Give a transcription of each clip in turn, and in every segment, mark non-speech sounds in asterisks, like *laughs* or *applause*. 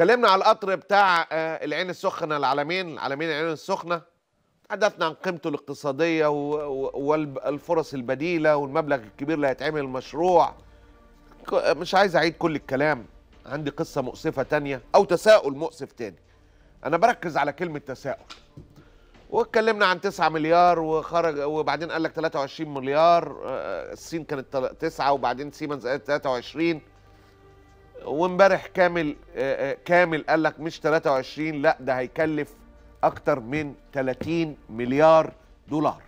اتكلمنا على القطر بتاع آه، العين السخنه العلمين العلمين العين السخنه تحدثنا عن قيمته الاقتصاديه والفرص البديله والمبلغ الكبير اللي هيتعمل المشروع مش عايز اعيد كل الكلام عندي قصه مؤسفه تانية او تساؤل مؤسف تاني انا بركز على كلمه تساؤل واتكلمنا عن 9 مليار وخرج وبعدين قال لك 23 مليار آه، الصين كانت 9 وبعدين سيمنز قالت 23 وامبارح كامل آه، آه، كامل قال لك مش 23 لا ده هيكلف اكتر من 30 مليار دولار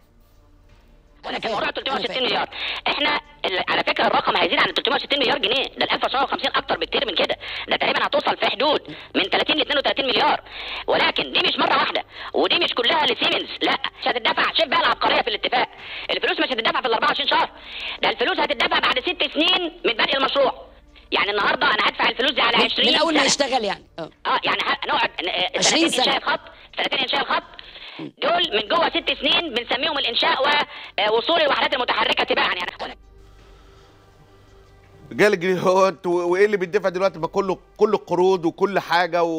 ولكن موضوع 360 مليار احنا على فكره الرقم هيزيد عن 360 مليار جنيه ده ال 1950 اكتر بكتير من كده ده تقريبا هتوصل في حدود من 30 ل 32 مليار ولكن دي مش مره واحده ودي مش كلها لسيمنز لا مش هتدفع شوف بقى العبقريه في الاتفاق الفلوس مش هتدفع في ال 24 شهر ده الفلوس هتدفع بعد ست سنين من بدء المشروع يعني النهارده انا هدفع الفلوس دي على 20 من اول ما يشتغل يعني اه, آه، يعني نقعد 20 آه، آه، سنه انشاء الخط سنتين انشاء الخط دول من جوه ست سنين بنسميهم الانشاء ووصول الوحدات المتحركه تباعا يعني جال هو انتوا وايه اللي بيدفع دلوقتي ما كله كل القروض وكل حاجه و...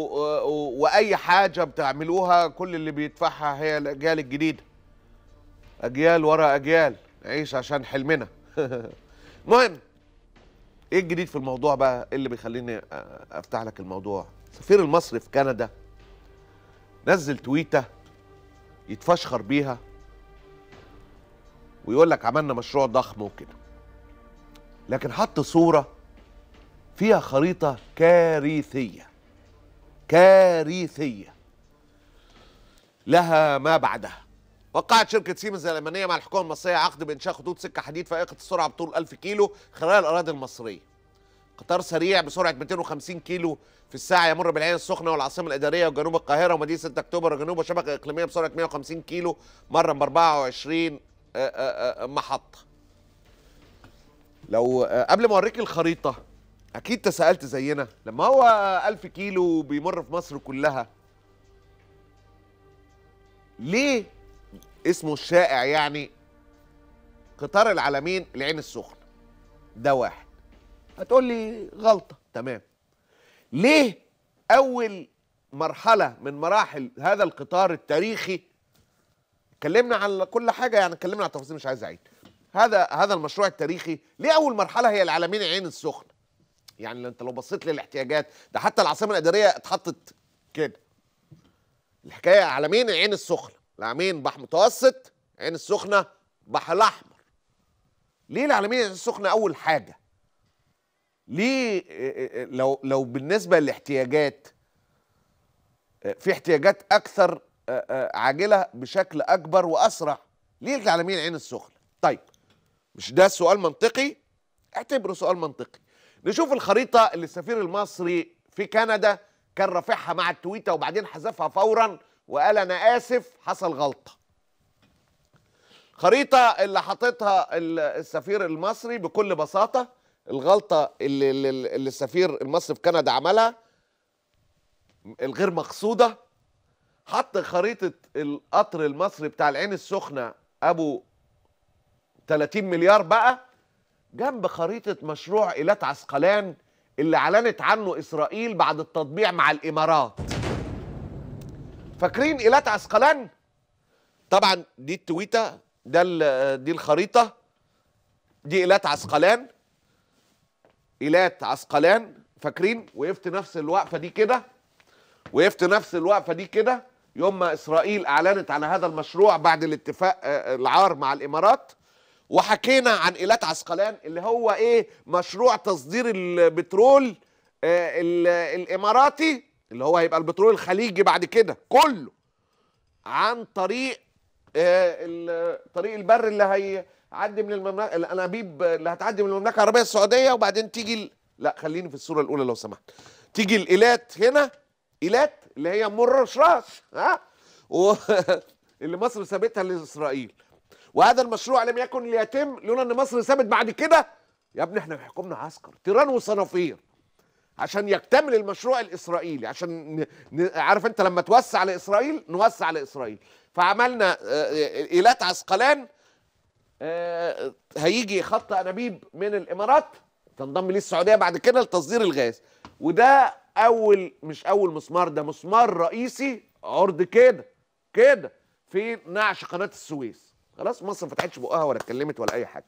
و... واي حاجه بتعملوها كل اللي بيدفعها هي الاجيال الجديده اجيال ورا اجيال نعيش عشان حلمنا *laughs* المهم ايه الجديد في الموضوع بقى إيه اللي بيخليني افتح لك الموضوع سفير المصري في كندا نزل تويته يتفشخر بيها ويقول لك عملنا مشروع ضخم وكده لكن حط صوره فيها خريطه كارثيه كارثيه لها ما بعدها وقعت شركة سيمنز الألمانية مع الحكومة المصرية عقد بإنشاء خطوط سكة حديد فائقة السرعة بطول 1000 كيلو خلال الأراضي المصرية. قطار سريع بسرعة 250 كيلو في الساعة يمر بالعين السخنة والعاصمة الإدارية وجنوب القاهرة ومدينة 6 أكتوبر وجنوب وشبكة إقليمية بسرعة 150 كيلو مرة ب 24 محطة. لو آه، قبل ما أوريك الخريطة أكيد تساءلت زينا لما هو 1000 كيلو بيمر في مصر كلها ليه اسمه الشائع يعني قطار العالمين العين السخنه ده واحد هتقول لي غلطه تمام ليه اول مرحله من مراحل هذا القطار التاريخي اتكلمنا على كل حاجه يعني اتكلمنا على التفاصيل مش عايز اعيد هذا هذا المشروع التاريخي ليه اول مرحله هي العالمين العين السخنه يعني انت لو بصيت للاحتياجات ده حتى العاصمه الاداريه اتحطت كده الحكايه عالمين العين السخنه العلمين بحر متوسط عين السخنه بحر الاحمر ليه العلمين عين السخنه اول حاجه ليه آه، آه، آه، لو لو بالنسبه للاحتياجات في احتياجات اكثر عاجله بشكل اكبر واسرع ليه العلمين عين السخنه طيب مش ده سؤال منطقي اعتبره سؤال منطقي نشوف الخريطه اللي السفير المصري في كندا كان رافعها مع التويته وبعدين حذفها فورا وقال انا اسف حصل غلطه خريطه اللي حاططها السفير المصري بكل بساطه الغلطه اللي, اللي السفير المصري في كندا عملها الغير مقصوده حط خريطه القطر المصري بتاع العين السخنه ابو 30 مليار بقى جنب خريطه مشروع ايلات عسقلان اللي اعلنت عنه اسرائيل بعد التطبيع مع الامارات فاكرين ايلات عسقلان طبعا دي التويته ده دي الخريطه دي ايلات عسقلان ايلات عسقلان فاكرين وقفت نفس الوقفه دي كده وقفت نفس الوقفه دي كده يوم ما اسرائيل اعلنت عن هذا المشروع بعد الاتفاق آه، العار مع الامارات وحكينا عن ايلات عسقلان اللي هو ايه مشروع تصدير البترول آه، الاماراتي اللي هو هيبقى البترول الخليجي بعد كده كله عن طريق آه، طريق البر اللي هيعدي من المملكه الانابيب اللي هتعدي من المملكه العربيه السعوديه وبعدين تيجي ال... لا خليني في الصوره الاولى لو سمحت تيجي الالات هنا ايلات اللي هي مرش ها و... *laughs* اللي مصر سابتها لاسرائيل وهذا المشروع لم يكن ليتم لولا ان مصر سابت بعد كده يا ابني احنا حكومنا عسكر تيران وصنافير عشان يكتمل المشروع الاسرائيلي عشان عارف انت لما توسع لاسرائيل نوسع لاسرائيل فعملنا آه، آه، ايلات عسقلان آه، هيجي خط انابيب من الامارات تنضم ليه السعوديه بعد كده لتصدير الغاز وده اول مش اول مسمار ده مسمار رئيسي عرض كده كده في نعش قناه السويس خلاص مصر ما فتحتش بقها ولا اتكلمت ولا اي حاجه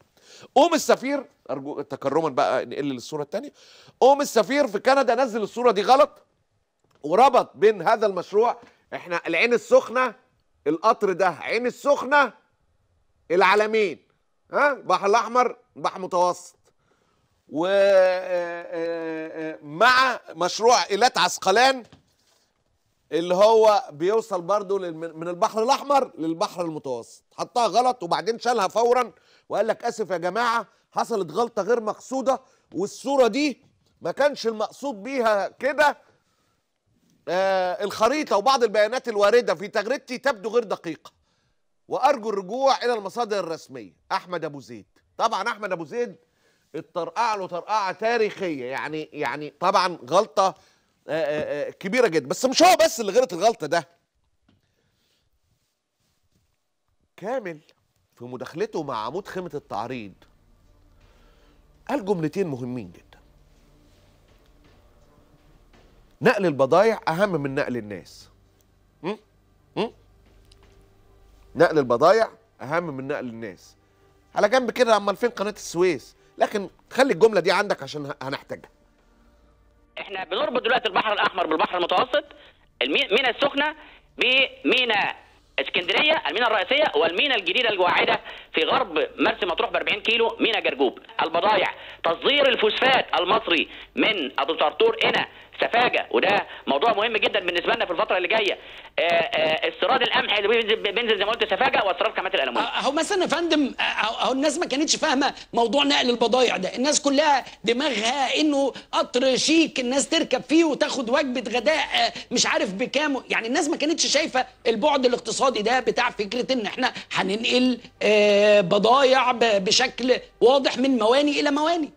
قوم السفير ارجو تكرما بقى نقل للصوره الثانيه قوم السفير في كندا نزل الصوره دي غلط وربط بين هذا المشروع احنا العين السخنه القطر ده عين السخنه العالمين ها البحر الاحمر بحر متوسط و آه، آه، آه، مع مشروع ايلات عسقلان اللي هو بيوصل برضه من البحر الاحمر للبحر المتوسط حطها غلط وبعدين شالها فورا وقال لك اسف يا جماعه حصلت غلطه غير مقصوده والصوره دي ما كانش المقصود بيها كده آه الخريطه وبعض البيانات الوارده في تجربتي تبدو غير دقيقه وارجو الرجوع الى المصادر الرسميه احمد ابو زيد طبعا احمد ابو زيد الطرقعه له طرقعه تاريخيه يعني يعني طبعا غلطه آآ آه، آآ آه، آه، كبيره جدا بس مش هو بس اللي غلط الغلطه ده كامل في مداخلته مع عمود خيمة التعريض قال جملتين مهمين جدا نقل البضايع أهم من نقل الناس م? م? نقل البضايع أهم من نقل الناس على جنب كده أمال فين قناة السويس لكن خلي الجملة دي عندك عشان هنحتاجها احنا بنربط دلوقتي البحر الأحمر بالبحر المتوسط المينا السخنة بمينا اسكندريه المينا الرئيسيه والمينا الجديده الواعده في غرب مرسى مطروح ب 40 كيلو مينا جرجوب البضائع تصدير الفوسفات المصري من ابو طرطور هنا سفاجه وده موضوع مهم جدا بالنسبه لنا في الفتره اللي جايه استيراد آه، آه، القمح اللي بينزل زي ما قلت سفاجه واستيراد كميات الالومنيوم اهو مثلا يا فندم اهو آه، الناس ما كانتش فاهمه موضوع نقل البضائع ده الناس كلها دماغها انه قطر شيك الناس تركب فيه وتاخد وجبه غداء مش عارف بكام يعني الناس ما كانتش شايفه البعد الاقتصادي ده بتاع فكره ان احنا هننقل بضائع بشكل واضح من مواني الى مواني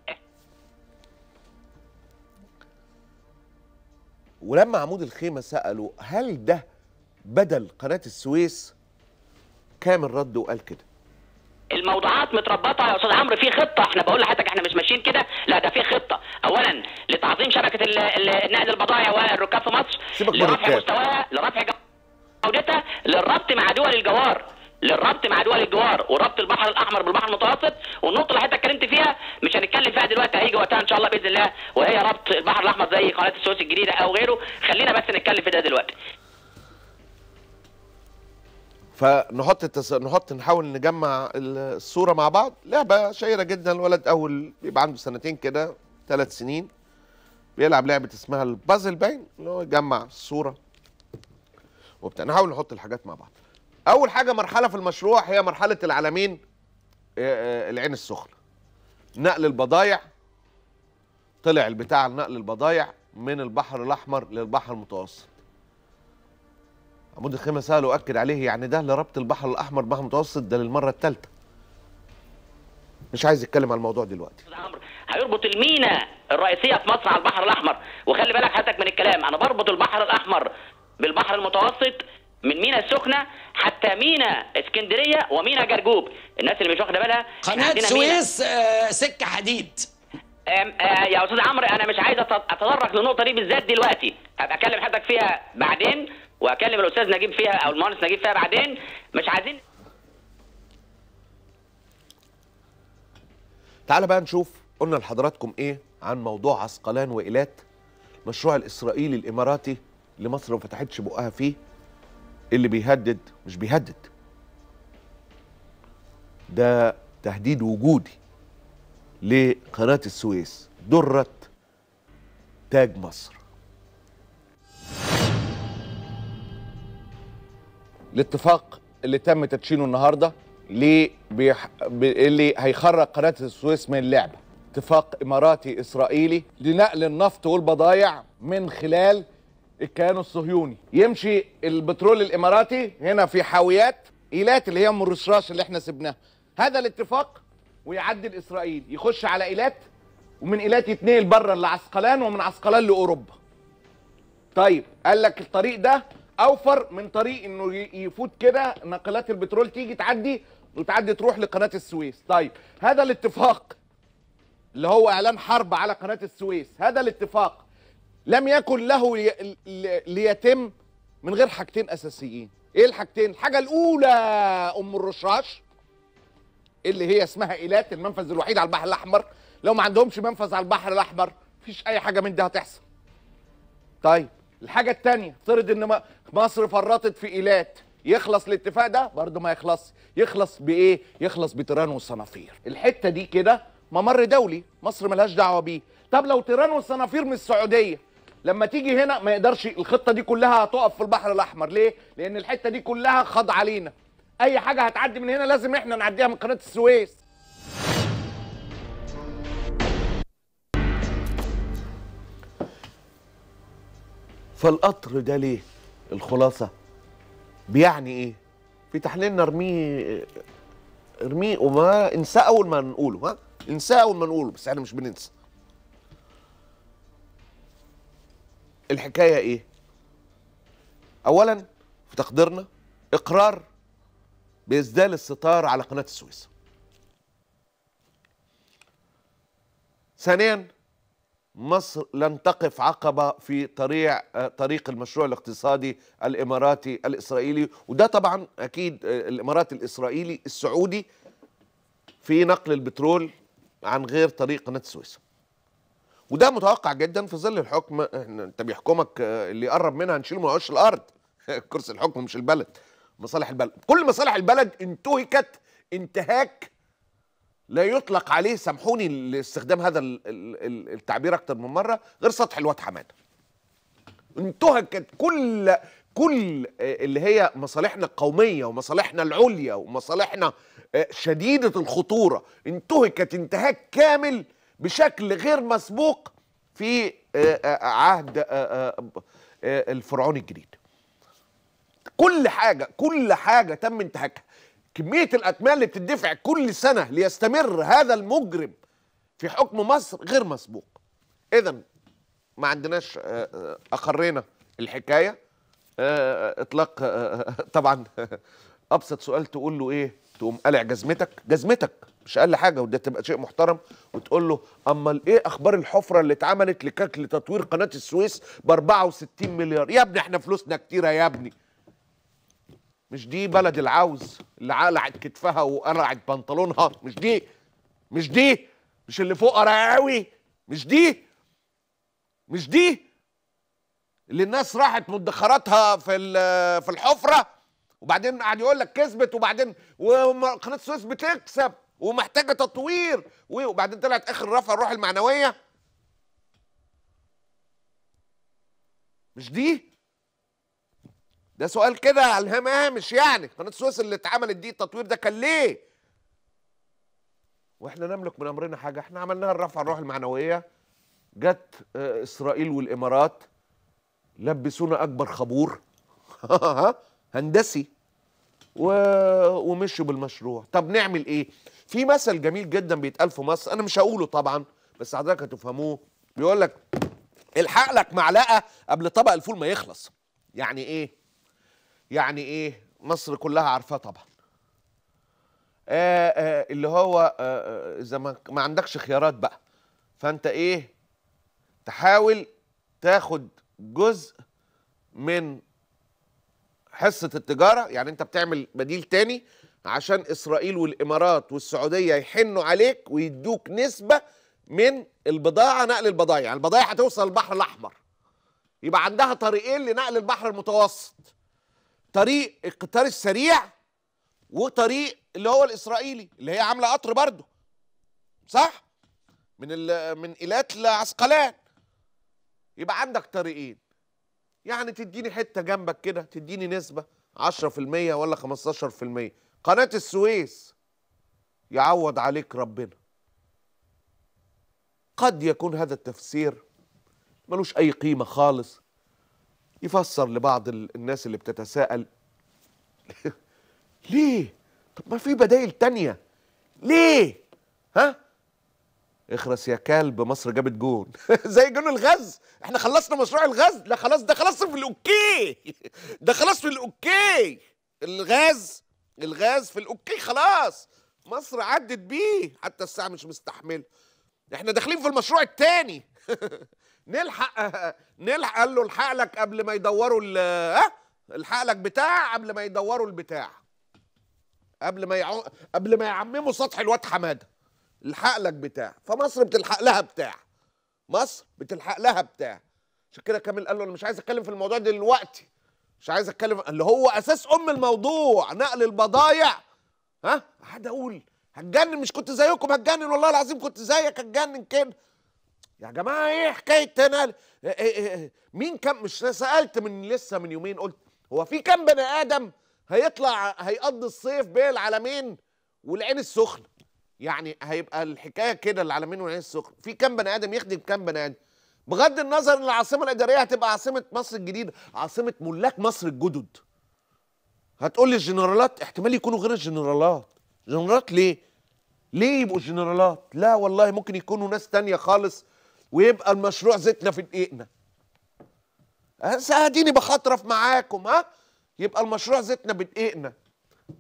ولما عمود الخيمه سالوا هل ده بدل قناه السويس كامل رد وقال كده الموضوعات متربطه يا استاذ عمرو في خطه احنا بقول لحضرتك احنا مش ماشيين كده لا ده في خطه اولا لتعظيم شبكه نقل البضائع والركاب في مصر لرفع مستواها لرفع جودتها للربط مع دول الجوار للربط مع دول الجوار وربط البحر الاحمر بالبحر المتوسط والنقطه اللي حضرتك اتكلمت فيها مش هنتكلم فيها دلوقتي هيجي وقتها ان شاء الله باذن الله وهي ربط البحر الاحمر زي قناه السويس الجديده او غيره خلينا بس نتكلم في ده دلوقتي فنحط التس... نحط نحاول نجمع الصوره مع بعض لعبه شهيره جدا الولد اول بيبقى عنده سنتين كده ثلاث سنين بيلعب لعبه اسمها البازل باين اللي هو يجمع الصوره وبتاع نحاول نحط الحاجات مع بعض اول حاجه مرحله في المشروع هي مرحله العلمين آه، آه، العين السخنه نقل البضايع طلع البتاع نقل البضايع من البحر الاحمر للبحر المتوسط عمود الخيمه سهل واكد عليه يعني ده لربط البحر الاحمر بالبحر المتوسط ده للمره الثالثه مش عايز يتكلم على الموضوع دلوقتي هيربط المينا الرئيسيه في مصر على البحر الاحمر وخلي بالك حضرتك من الكلام انا بربط البحر الاحمر بالبحر المتوسط من مينا السخنة حتى مينا اسكندرية ومينا جرجوب الناس اللي مش واخدة بالها قناة سويس آه، سكة حديد آه، يا استاذ عمرو انا مش عايز اتطرق للنقطه دي بالذات دلوقتي هبقى اكلم حضرتك فيها بعدين واكلم الاستاذ نجيب فيها او المهندس نجيب فيها بعدين مش عايزين تعال بقى نشوف قلنا لحضراتكم ايه عن موضوع عسقلان وإيلات مشروع الاسرائيلي الاماراتي لمصر ما فتحتش بقها فيه اللي بيهدد مش بيهدد ده تهديد وجودي لقناة السويس درة تاج مصر الاتفاق اللي تم تدشينه النهارده ليه بيح... اللي هيخرج قناه السويس من اللعبه اتفاق اماراتي اسرائيلي لنقل النفط والبضائع من خلال الكيان الصهيوني يمشي البترول الاماراتي هنا في حاويات ايلات اللي هي ام الرشراش اللي احنا سبناها هذا الاتفاق ويعدل اسرائيل يخش على ايلات ومن ايلات يتنقل بره لعسقلان ومن عسقلان لاوروبا طيب قال لك الطريق ده اوفر من طريق انه يفوت كده ناقلات البترول تيجي تعدي وتعدي تروح لقناه السويس طيب هذا الاتفاق اللي هو اعلان حرب على قناه السويس هذا الاتفاق لم يكن له ليتم من غير حاجتين اساسيين ايه الحاجتين الحاجه الاولى ام الرشاش اللي هي اسمها ايلات المنفذ الوحيد على البحر الاحمر لو ما عندهمش منفذ على البحر الاحمر مفيش اي حاجه من دي هتحصل طيب الحاجه الثانيه افترض ان مصر فرطت في ايلات يخلص الاتفاق ده برضه ما يخلص يخلص بايه يخلص بتيران وصنافير الحته دي كده ممر دولي مصر ملهاش دعوه بيه طب لو تيران وصنافير من السعوديه لما تيجي هنا ما يقدرش الخطه دي كلها هتقف في البحر الاحمر ليه لان الحته دي كلها خاضعه علينا اي حاجه هتعدي من هنا لازم احنا نعديها من قناه السويس فالقطر ده ليه الخلاصه بيعني ايه في تحليلنا ارميه ارميه وما انساه اول ما نقوله ها انساه اول ما نقوله بس احنا مش بننسى الحكايه ايه اولا في تقديرنا اقرار باسدال الستار على قناه السويس ثانيا مصر لن تقف عقبه في طريق طريق المشروع الاقتصادي الاماراتي الاسرائيلي وده طبعا اكيد آه، الامارات الاسرائيلي السعودي في نقل البترول عن غير طريق قناه السويس وده متوقع جدا في ظل الحكم احنا انت بيحكمك آه، اللي يقرب منها نشيله من عش الارض *laughs* كرسي الحكم مش البلد مصالح البلد كل مصالح البلد انتهكت انتهاك لا يطلق عليه سامحوني لاستخدام هذا التعبير اكتر من مره غير سطح الواد حماده انتهكت كل كل آه، اللي هي مصالحنا القوميه ومصالحنا العليا ومصالحنا آه، شديده الخطوره انتهكت انتهاك كامل بشكل غير مسبوق في آه، آه، آه، عهد الفرعون الجديد كل حاجه كل حاجه تم انتهاكها كميه الاتمال اللي بتدفع كل سنه ليستمر هذا المجرم في حكم مصر غير مسبوق اذا ما عندناش اقرينا الحكايه اطلاق طبعا *laughs* ابسط سؤال تقول له ايه تقوم قلع جزمتك جزمتك مش اقل حاجه وده تبقى شيء محترم وتقول له امال ايه اخبار الحفره اللي اتعملت لكاك لتطوير قناه السويس ب 64 مليار يا ابني احنا فلوسنا كتيره يا ابني مش دي بلد العوز اللي قلعت كتفها وقلعت بنطلونها مش دي مش دي مش اللي فوق قوي مش دي مش دي اللي الناس راحت مدخراتها في في الحفره وبعدين قاعد يقول لك كسبت وبعدين وقناه السويس بتكسب ومحتاجه تطوير وبعدين طلعت اخر رفع الروح المعنويه مش دي ده سؤال كده الهام مش يعني قناه السويس اللي اتعملت دي التطوير ده كان ليه واحنا نملك من امرنا حاجه احنا عملناها الرفع الروح المعنويه جت آه، اسرائيل والامارات لبسونا اكبر خبور *laughs* هندسي و... ومشوا بالمشروع طب نعمل ايه في مثل جميل جدا بيتقال في مصر انا مش هقوله طبعا بس حضرتك هتفهموه بيقول لك الحق لك معلقه قبل طبق الفول ما يخلص يعني ايه يعني ايه مصر كلها عارفاه طبعا آه آه اللي هو آه اذا ما, ما عندكش خيارات بقى فانت ايه تحاول تاخد جزء من حصه التجاره يعني انت بتعمل بديل تاني عشان اسرائيل والامارات والسعوديه يحنوا عليك ويدوك نسبه من البضاعه نقل البضائع يعني البضائع هتوصل البحر الاحمر يبقى عندها طريقين لنقل البحر المتوسط طريق القطار السريع وطريق اللي هو الاسرائيلي اللي هي عامله قطر برضه صح من من ايلات لعسقلان يبقى عندك طريقين يعني تديني حته جنبك كده تديني نسبه 10% ولا 15% قناه السويس يعوض عليك ربنا قد يكون هذا التفسير ملوش اي قيمه خالص يفسر لبعض الناس اللي بتتساءل *laughs* ليه طب ما في بدائل تانية ليه ها اخرس يا كلب مصر جابت جون *laughs* زي جون الغاز احنا خلصنا مشروع الغاز لا خلاص ده خلاص في الاوكي *laughs* ده خلاص في الاوكي الغاز الغاز في الاوكي خلاص مصر عدت بيه حتى الساعه مش مستحمله احنا داخلين في المشروع الثاني *laughs* نلحق نلحق قال له الحق لك قبل ما يدوروا ال الحق لك بتاع قبل ما يدوروا البتاع قبل ما يعو... قبل ما يعمموا سطح الواد حماده الحق لك بتاع فمصر بتلحق لها بتاع مصر بتلحق لها بتاع عشان كده كامل قال له انا مش عايز اتكلم في الموضوع دلوقتي مش عايز اتكلم اللي هو اساس ام الموضوع نقل البضايع ها حد اقول هتجنن مش كنت زيكم هتجنن والله العظيم كنت زيك هتجنن كده يا جماعه ايه حكايه هنا إيه، إيه، إيه، مين كان مش سالت من لسه من يومين قلت هو في كام بني ادم هيطلع هيقضي الصيف بين العالمين والعين السخنه يعني هيبقى الحكايه كده العالمين وعين السخن في كام بني ادم يخدم كام بني ادم بغض النظر ان العاصمه الاداريه هتبقى عاصمه مصر الجديده عاصمه ملاك مصر الجدد هتقول لي الجنرالات احتمال يكونوا غير الجنرالات جنرالات ليه ليه يبقوا جنرالات لا والله ممكن يكونوا ناس تانية خالص ويبقى المشروع زيتنا في دقيقنا هديني بخطرف معاكم ها يبقى المشروع زيتنا بدقيقنا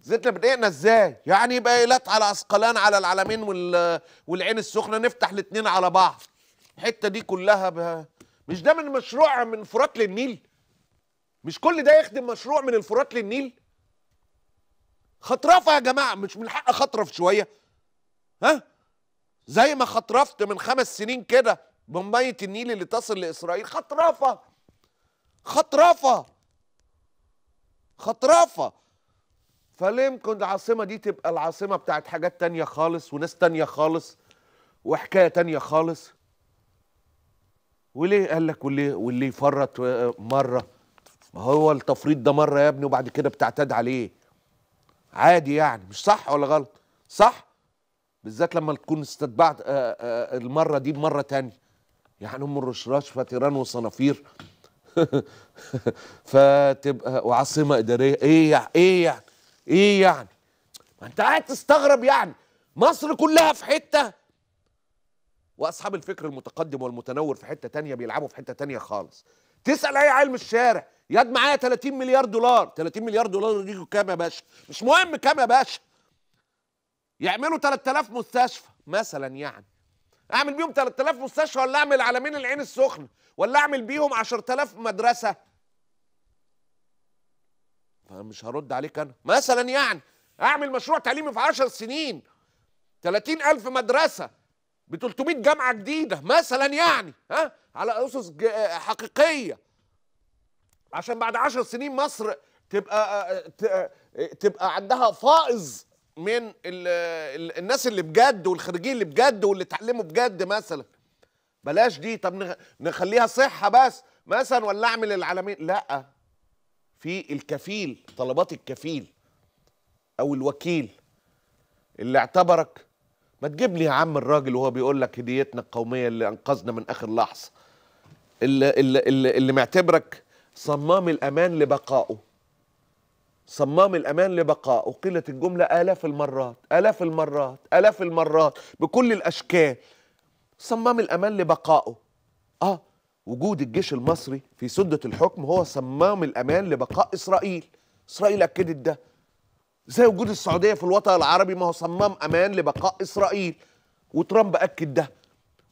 زيت لبدقنا ازاي يعني يبقى ايلات على اسقلان على العلمين وال... والعين السخنه نفتح الاثنين على بعض الحته دي كلها ب... مش ده من مشروع من فرات للنيل مش كل ده يخدم مشروع من الفرات للنيل خطرفه يا جماعه مش من حق خطرف شويه ها زي ما خطرفت من خمس سنين كده من ميه النيل اللي تصل لاسرائيل خطرفه خطرفه خطرفه فليه يمكن العاصمه دي تبقى العاصمه بتاعت حاجات تانية خالص وناس تانية خالص وحكايه تانية خالص وليه قال لك وليه واللي يفرط مره ما هو التفريط ده مره يا ابني وبعد كده بتعتاد عليه عادي يعني مش صح ولا غلط صح بالذات لما تكون استتبعت آه، آه، المره دي بمره تانية يعني ام الرشراش فاتيران وصنافير *laughs* فتبقى وعاصمه اداريه ايه يعني ايه يعني ايه يعني ما انت قاعد تستغرب يعني مصر كلها في حته واصحاب الفكر المتقدم والمتنور في حته تانية بيلعبوا في حته تانية خالص تسال اي عالم الشارع ياد معايا 30 مليار دولار 30 مليار دولار دي كام يا باشا مش مهم كام يا باشا يعملوا 3000 مستشفى مثلا يعني اعمل بيهم 3000 مستشفى ولا اعمل على مين العين السخنه ولا اعمل بيهم 10000 مدرسه مش هرد عليك انا مثلا يعني اعمل مشروع تعليمي في 10 سنين 30000 مدرسه ب 300 جامعه جديده مثلا يعني ها على اسس حقيقيه عشان بعد 10 سنين مصر تبقى آه، آه، آه، تبقى عندها فائز من الناس اللي بجد والخريجين اللي بجد واللي اتعلموا بجد مثلا بلاش دي طب نخليها صحه بس مثلا ولا اعمل العالمين لا في الكفيل طلبات الكفيل او الوكيل اللي اعتبرك ما تجيب لي يا عم الراجل وهو بيقول لك هديتنا القوميه اللي انقذنا من اخر لحظه اللي, اللي, اللي, اللي معتبرك صمام الامان لبقائه صمام الامان لبقائه قيلت الجمله الاف المرات الاف المرات الاف المرات بكل الاشكال صمام الامان لبقائه اه وجود الجيش المصري في سدة الحكم هو صمام الأمان لبقاء إسرائيل إسرائيل أكدت ده زي وجود السعودية في الوطن العربي ما هو صمام أمان لبقاء إسرائيل وترامب أكد ده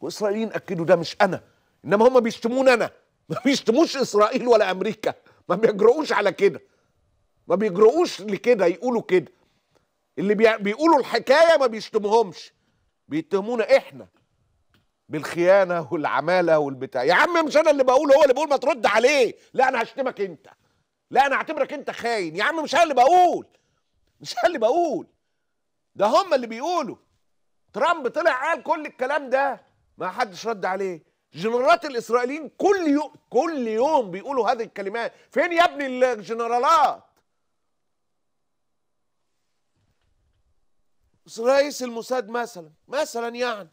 وإسرائيليين أكدوا ده مش أنا إنما هم بيشتمون أنا *laughs* ما بيشتموش إسرائيل ولا أمريكا ما بيجرؤوش على كده ما بيجرؤوش لكده يقولوا كده اللي بيقولوا الحكاية ما بيشتمهمش بيتهمونا إحنا بالخيانه والعماله والبتاع يا عم مش انا اللي بقول هو اللي بيقول ما ترد عليه لا انا هشتمك انت لا انا اعتبرك انت خاين يا عم مش انا اللي بقول مش انا اللي بقول ده هم اللي بيقولوا ترامب طلع قال كل الكلام ده ما حدش رد عليه جنرالات الاسرائيليين كل يوم كل يوم بيقولوا هذه الكلمات فين يا ابني الجنرالات رئيس الموساد مثلا مثلا يعني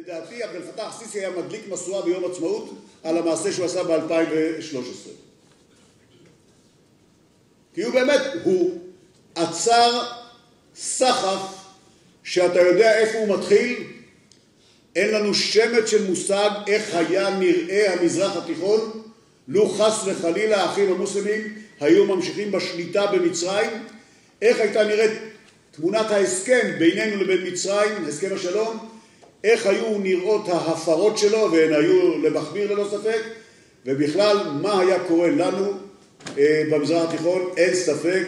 לדעתי עבד אל פתח סיסי היה מדליק משואה ביום עצמאות על המעשה שהוא עשה ב-2013. כי הוא באמת, הוא עצר סחף שאתה יודע איפה הוא מתחיל, אין לנו שמץ של מושג איך היה נראה המזרח התיכון לו חס וחלילה האחים המוסלמים היו ממשיכים בשליטה במצרים, איך הייתה נראית תמונת ההסכם בינינו לבין מצרים, הסכם השלום, איך היו נראות ההפרות שלו, והן היו למחמיר ללא ספק, ובכלל מה היה קורה לנו אה, במזרח התיכון, אין ספק,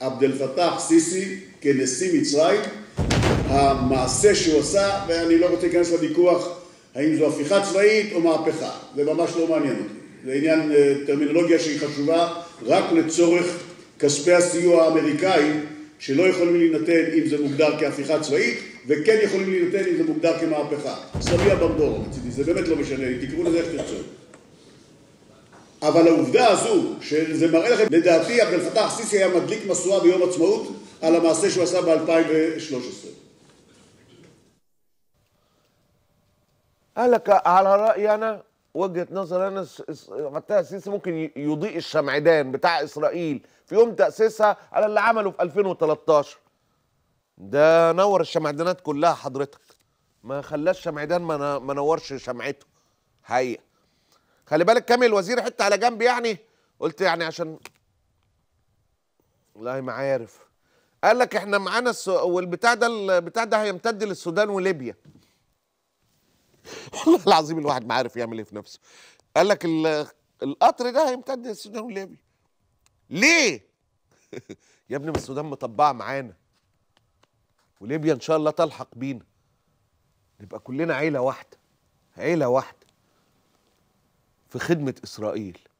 עבד אל פתאח סיסי כנשיא מצרים, המעשה שהוא עשה, ואני לא רוצה להיכנס לוויכוח האם זו הפיכה צבאית או מהפכה, זה ממש לא מעניין אותי, זה עניין אה, טרמינולוגיה שהיא חשובה רק לצורך כספי הסיוע האמריקאי שלא יכולים להינתן אם זה מוגדר כהפיכה צבאית וכן יכולים להינתן אם זה מוגדר כמהפכה. סמיה במדור מצידי, זה באמת לא משנה, תקראו לזה איך תרצו. אבל העובדה הזו, שזה מראה לכם, לדעתי עבד אל פתח סיסי היה מדליק משואה ביום עצמאות על המעשה שהוא עשה ב-2013. قالك على رأي أنا وجهة نظر أنا فتح السيسي ممكن يضيء الشمعدان بتاع إسرائيل في يوم تأسيسها على اللي عمله في 2013 ده نور الشمعدانات كلها حضرتك ما خلاش شمعدان ما, نورش شمعته حقيقه خلي بالك كامل الوزير حته على جنب يعني قلت يعني عشان والله ما عارف قال لك احنا معانا الس... والبتاع ده البتاع ده هيمتد للسودان وليبيا *laughs* والله العظيم الواحد ما عارف يعمل ايه في نفسه قال لك ال... القطر ده هيمتد للسودان وليبيا ليه *laughs* يا ابني ما السودان مطبعه معانا وليبيا ان شاء الله تلحق بينا نبقى كلنا عيله واحده عيله واحده في خدمه اسرائيل